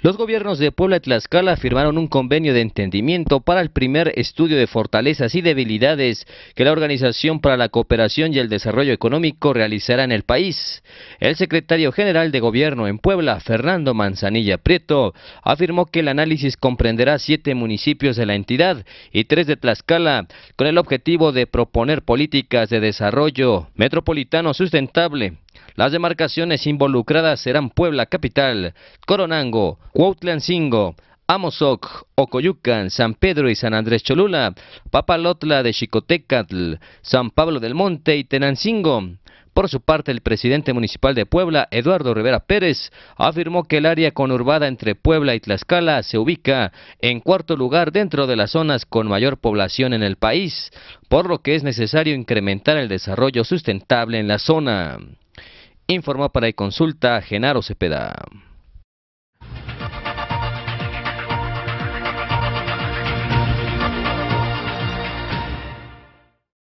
Los gobiernos de Puebla y Tlaxcala firmaron un convenio de entendimiento para el primer estudio de fortalezas y debilidades que la Organización para la Cooperación y el Desarrollo Económico realizará en el país. El secretario general de Gobierno en Puebla, Fernando Manzanilla Prieto, afirmó que el análisis comprenderá siete municipios de la entidad y tres de Tlaxcala, con el objetivo de proponer políticas de desarrollo metropolitano sustentable las demarcaciones involucradas serán Puebla Capital, Coronango, Cuautlancingo, Amozoc, Ocoyucan, San Pedro y San Andrés Cholula, Papalotla de Chicotecatl, San Pablo del Monte y Tenancingo. Por su parte, el presidente municipal de Puebla, Eduardo Rivera Pérez, afirmó que el área conurbada entre Puebla y Tlaxcala se ubica en cuarto lugar dentro de las zonas con mayor población en el país, por lo que es necesario incrementar el desarrollo sustentable en la zona. Informa para el consulta Genaro Cepeda.